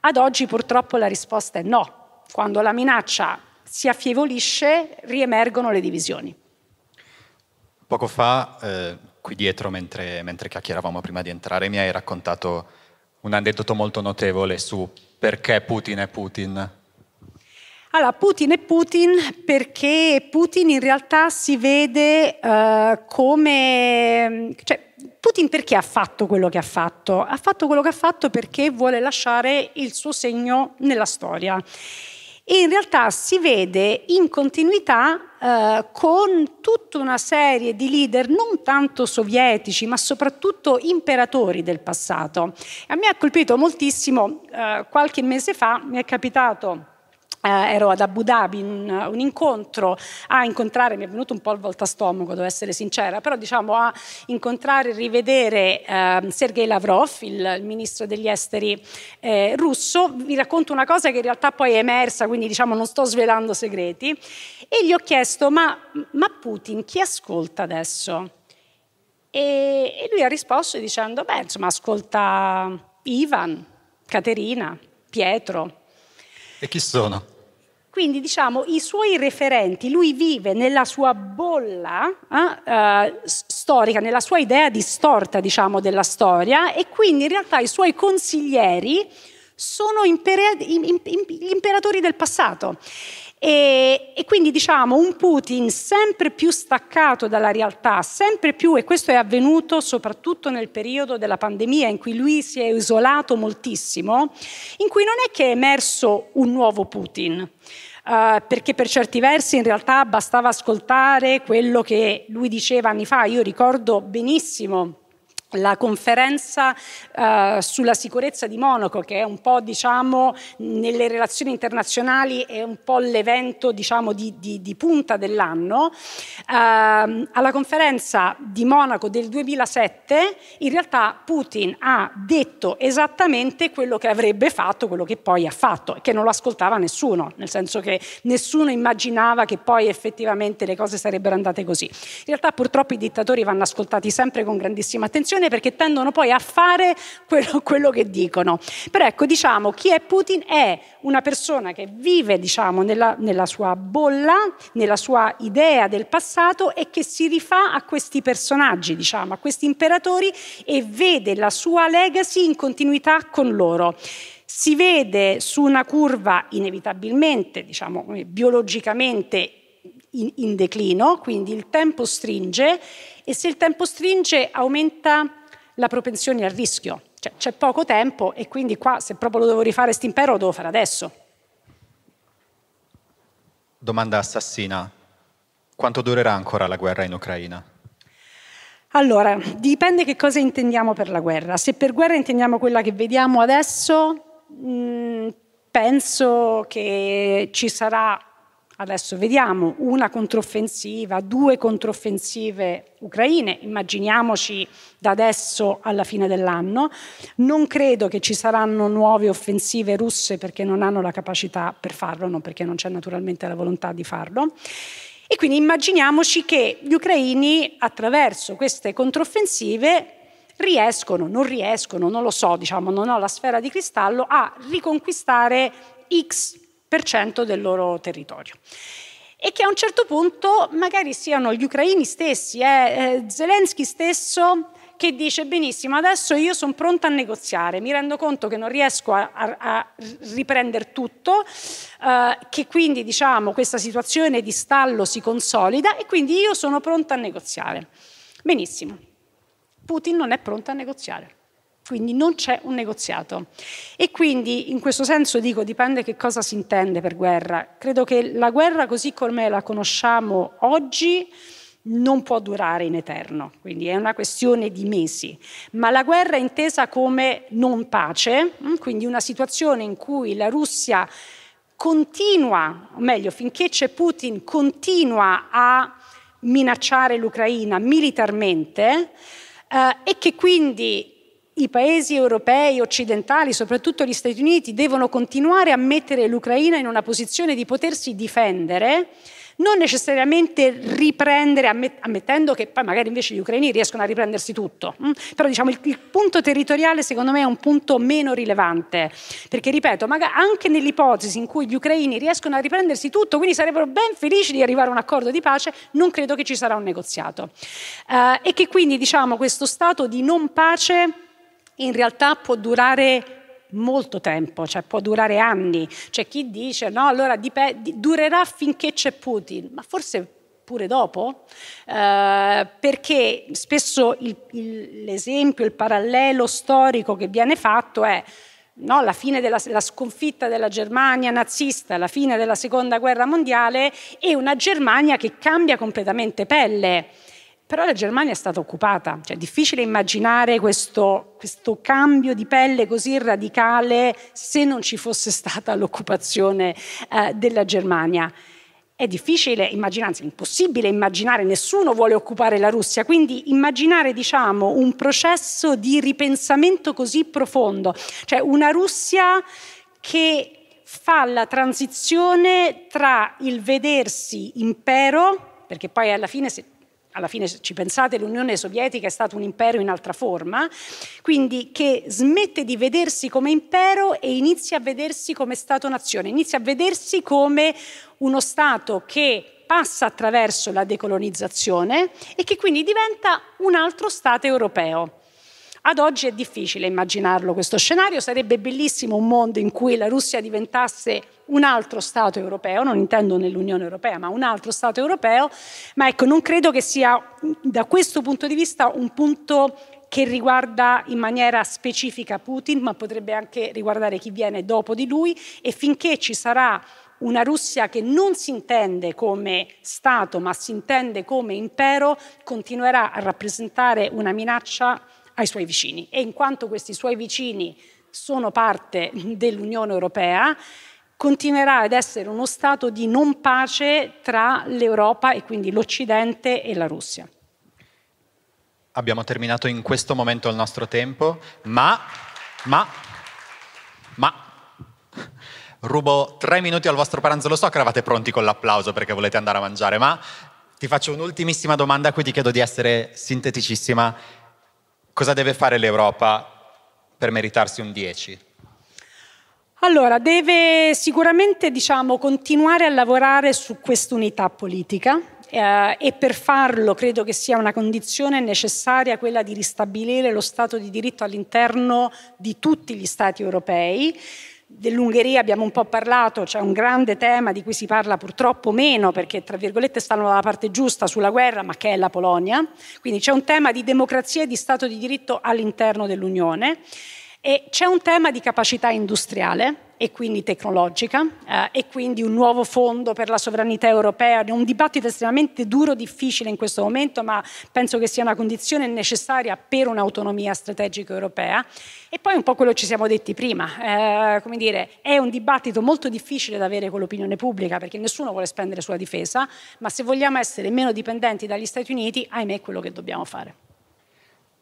Ad oggi purtroppo la risposta è no. Quando la minaccia si affievolisce, riemergono le divisioni. Poco fa eh, qui dietro mentre, mentre chiacchieravamo prima di entrare, mi hai raccontato un aneddoto molto notevole su perché Putin è Putin. Allora, Putin è Putin perché Putin in realtà si vede uh, come... Cioè, Putin perché ha fatto quello che ha fatto? Ha fatto quello che ha fatto perché vuole lasciare il suo segno nella storia e in realtà si vede in continuità eh, con tutta una serie di leader non tanto sovietici ma soprattutto imperatori del passato. A me ha colpito moltissimo, eh, qualche mese fa mi è capitato eh, ero ad Abu Dhabi in un, un, incontro a incontrare, mi è venuto un po' il volta stomaco, devo essere sincera, però diciamo a incontrare e rivedere eh, Sergei Lavrov, il, il, ministro degli esteri eh, russo. Vi racconto una cosa che in realtà poi è emersa, quindi diciamo non sto svelando segreti. E gli ho chiesto: ma, ma Putin chi ascolta adesso? E, e lui ha risposto dicendo: beh, insomma, ascolta Ivan, Caterina, Pietro. E chi sono? Quindi diciamo i suoi referenti, lui vive nella sua bolla eh, eh storica, nella sua idea distorta diciamo, della storia e quindi in realtà i suoi consiglieri sono impera- im- im- gli imperatori del passato e, e, quindi diciamo un Putin sempre più staccato dalla realtà, sempre più, e questo è avvenuto soprattutto nel periodo della pandemia in cui lui si è isolato moltissimo, in cui non è che è emerso un nuovo Putin. Eh, perché per certi versi in realtà bastava ascoltare quello che lui diceva anni fa. Io ricordo benissimo la conferenza eh, sulla sicurezza di Monaco, che è un po' diciamo nelle relazioni internazionali è un po' l'evento diciamo di, di, di punta dell'anno. Eh, alla conferenza di Monaco del 2007 in realtà Putin ha detto esattamente quello che avrebbe fatto, quello che poi ha fatto, che non lo ascoltava nessuno, nel senso che nessuno immaginava che poi effettivamente le cose sarebbero andate così. In realtà purtroppo i dittatori vanno ascoltati sempre con grandissima attenzione attenzione perché tendono poi a fare quello, *laughs* quello che dicono. Però ecco, diciamo, chi è Putin è una persona che vive, diciamo, nella, nella sua bolla, nella sua idea del passato e che si rifà a questi personaggi, diciamo, a questi imperatori e vede la sua legacy in continuità con loro si vede su una curva inevitabilmente, diciamo biologicamente in, in declino, quindi il tempo stringe e se il tempo stringe aumenta la propensione al rischio. Cioè, c'è poco tempo e quindi qua se proprio lo devo rifare questo impero lo devo fare adesso. Domanda assassina. Quanto durerà ancora la guerra in Ucraina? Allora, dipende che cosa intendiamo per la guerra. Se per guerra intendiamo quella che vediamo adesso, mh, mm, penso che ci sarà Adesso vediamo una controffensiva, due controffensive ucraine, immaginiamoci da adesso alla fine dell'anno. Non credo che ci saranno nuove offensive russe perché non hanno la capacità per farlo, non perché non c'è naturalmente la volontà di farlo. E quindi immaginiamoci che gli ucraini attraverso queste controffensive riescono, non riescono, non lo so, diciamo, non ho la sfera di cristallo, a riconquistare X 10% del loro territorio e che a un certo punto magari siano gli ucraini stessi, eh, eh Zelensky stesso che dice benissimo adesso io sono pronta a negoziare, mi rendo conto che non riesco a, a, a riprendere tutto, eh, che quindi diciamo questa situazione di stallo si consolida e quindi io sono pronta a negoziare. Benissimo, Putin non è pronto a negoziare quindi non c'è un negoziato. E quindi in questo senso dico dipende che cosa si intende per guerra. Credo che la guerra così come la conosciamo oggi non può durare in eterno, quindi è una questione di mesi, ma la guerra è intesa come non pace, mm? quindi una situazione in cui la Russia continua, o meglio, finché c'è Putin, continua a minacciare l'Ucraina militarmente eh, e che quindi i paesi europei, occidentali, soprattutto gli Stati Uniti, devono continuare a mettere l'Ucraina in una posizione di potersi difendere, non necessariamente riprendere, ammettendo che poi magari invece gli ucraini riescono a riprendersi tutto, mm? però diciamo il, il punto territoriale secondo me è un punto meno rilevante, perché ripeto, anche nell'ipotesi in cui gli ucraini riescono a riprendersi tutto, quindi sarebbero ben felici di arrivare a un accordo di pace, non credo che ci sarà un negoziato. Eh, e che quindi diciamo questo stato di non pace in realtà può durare molto tempo, cioè può durare anni. C'è chi dice no, allora durerà finché c'è Putin, ma forse pure dopo, eh, perché spesso il, il, l'esempio, il parallelo storico che viene fatto è no, la fine della la sconfitta della Germania nazista, la fine della seconda guerra mondiale e una Germania che cambia completamente pelle però la Germania è stata occupata, cioè è difficile immaginare questo, questo cambio di pelle così radicale se non ci fosse stata l'occupazione eh, della Germania. È difficile immaginare, anzi impossibile immaginare, nessuno vuole occupare la Russia, quindi immaginare diciamo, un processo di ripensamento così profondo, cioè una Russia che fa la transizione tra il vedersi impero, perché poi alla fine se alla fine ci pensate, l'Unione Sovietica è stato un impero in altra forma, quindi che smette di vedersi come impero e inizia a vedersi come Stato-nazione, inizia a vedersi come uno Stato che passa attraverso la decolonizzazione e che quindi diventa un altro Stato europeo. Ad oggi è difficile immaginarlo questo scenario, sarebbe bellissimo un mondo in cui la Russia diventasse un altro Stato europeo, non intendo nell'Unione Europea, ma un altro Stato europeo, ma ecco, non credo che sia da questo punto di vista un punto che riguarda in maniera specifica Putin, ma potrebbe anche riguardare chi viene dopo di lui e finché ci sarà una Russia che non si intende come Stato, ma si intende come impero, continuerà a rappresentare una minaccia ai suoi vicini e in quanto questi suoi vicini sono parte dell'Unione Europea, continuerà ad essere uno stato di non pace tra l'Europa e quindi l'Occidente e la Russia. Abbiamo terminato in questo momento il nostro tempo, ma, ma, ma rubo tre minuti al vostro pranzo, lo so che eravate pronti con l'applauso perché volete andare a mangiare, ma ti faccio un'ultimissima domanda, qui ti chiedo di essere sinteticissima cosa deve fare l'Europa per meritarsi un 10? Allora, deve sicuramente diciamo, continuare a lavorare su quest'unità politica eh, e per farlo credo che sia una condizione necessaria quella di ristabilire lo Stato di diritto all'interno di tutti gli Stati europei Dell'Ungheria abbiamo un po' parlato, c'è un grande tema di cui si parla purtroppo meno perché tra virgolette stanno dalla parte giusta sulla guerra, ma che è la Polonia. Quindi c'è un tema di democrazia e di Stato di diritto all'interno dell'Unione e c'è un tema di capacità industriale e quindi tecnologica eh, e quindi un nuovo fondo per la sovranità europea, un dibattito estremamente duro, difficile in questo momento, ma penso che sia una condizione necessaria per un'autonomia strategica europea. E poi un po' quello ci siamo detti prima, eh, come dire, è un dibattito molto difficile da avere con l'opinione pubblica perché nessuno vuole spendere sulla difesa, ma se vogliamo essere meno dipendenti dagli Stati Uniti, ahimè è quello che dobbiamo fare.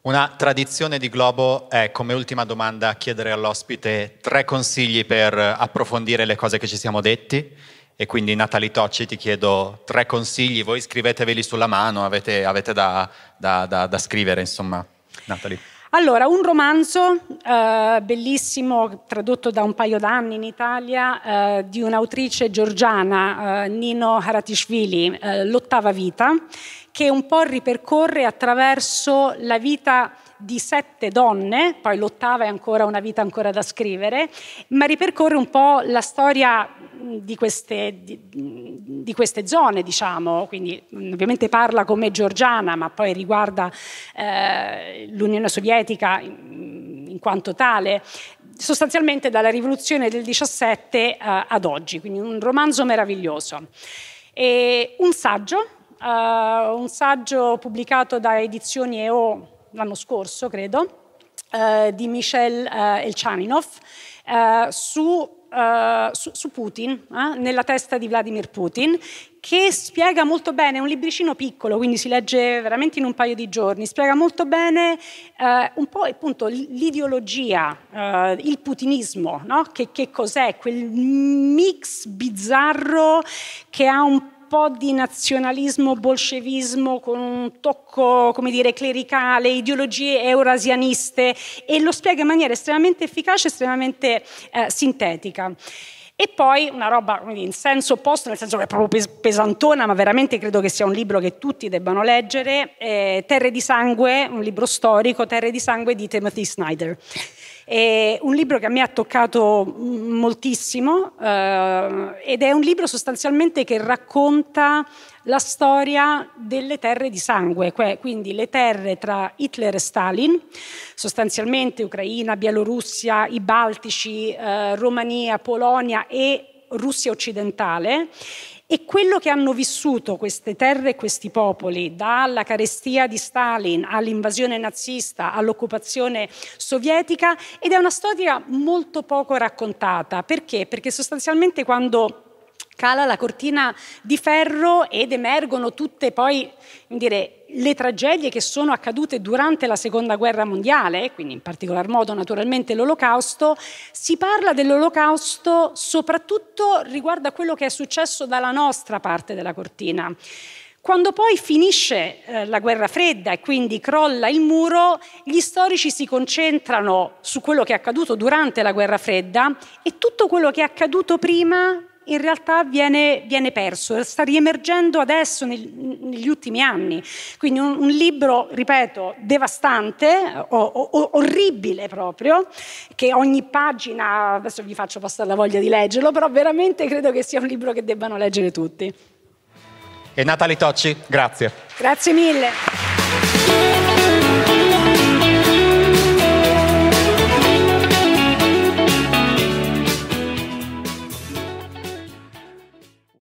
Una tradizione di Globo è come ultima domanda chiedere all'ospite tre consigli per approfondire le cose che ci siamo detti e quindi Natali Tocci ti chiedo tre consigli, voi scriveteveli sulla mano, avete, avete da, da, da, da scrivere insomma. Natali. Allora, un romanzo eh, bellissimo, tradotto da un paio d'anni in Italia, eh, di un'autrice georgiana, eh, Nino Haratishvili, eh, L'ottava vita, che un po' ripercorre attraverso la vita di sette donne, poi l'ottava è ancora una vita ancora da scrivere, ma ripercorre un po' la storia di queste, di, di queste zone, diciamo, quindi ovviamente parla come georgiana, ma poi riguarda eh, l'Unione Sovietica in, in quanto tale, sostanzialmente dalla rivoluzione del 17 uh, eh, ad oggi, quindi un romanzo meraviglioso. E un saggio, uh, un saggio pubblicato da Edizioni EO l'anno scorso, credo, eh, di Michel eh, Elchaninov eh, su Uh, su, su, Putin, eh? nella testa di Vladimir Putin, che spiega molto bene, è un libricino piccolo, quindi si legge veramente in un paio di giorni, spiega molto bene uh, un po' appunto l'ideologia, uh, il putinismo, no? che, che cos'è, quel mix bizzarro che ha un po' di nazionalismo bolscevismo con un tocco, come dire, clericale, ideologie eurasianiste e lo spiega in maniera estremamente efficace, estremamente eh, sintetica. E poi una roba in senso opposto, nel senso che è proprio pesantona, ma veramente credo che sia un libro che tutti debbano leggere, eh, Terre di Sangue, un libro storico, Terre di Sangue di Timothy Snyder è un libro che a me ha toccato mm, moltissimo eh, ed è un libro sostanzialmente che racconta la storia delle terre di sangue, cioè, quindi le terre tra Hitler e Stalin, sostanzialmente Ucraina, Bielorussia, i Baltici, eh, Romania, Polonia e Russia occidentale e quello che hanno vissuto queste terre e questi popoli, dalla carestia di Stalin all'invasione nazista, all'occupazione sovietica, ed è una storia molto poco raccontata. Perché? Perché sostanzialmente quando cala la cortina di ferro ed emergono tutte poi, dire, le tragedie che sono accadute durante la seconda guerra mondiale, quindi in particolar modo naturalmente l'olocausto, si parla dell'olocausto soprattutto riguardo a quello che è successo dalla nostra parte della cortina. Quando poi finisce eh, la guerra fredda e quindi crolla il muro, gli storici si concentrano su quello che è accaduto durante la guerra fredda e tutto quello che è accaduto prima in realtà viene, viene perso, sta riemergendo adesso nel, negli ultimi anni. Quindi un, un libro, ripeto, devastante, o, o, orribile proprio, che ogni pagina, adesso vi faccio passare la voglia di leggerlo, però veramente credo che sia un libro che debbano leggere tutti. E Natali Tocci, grazie. Grazie mille.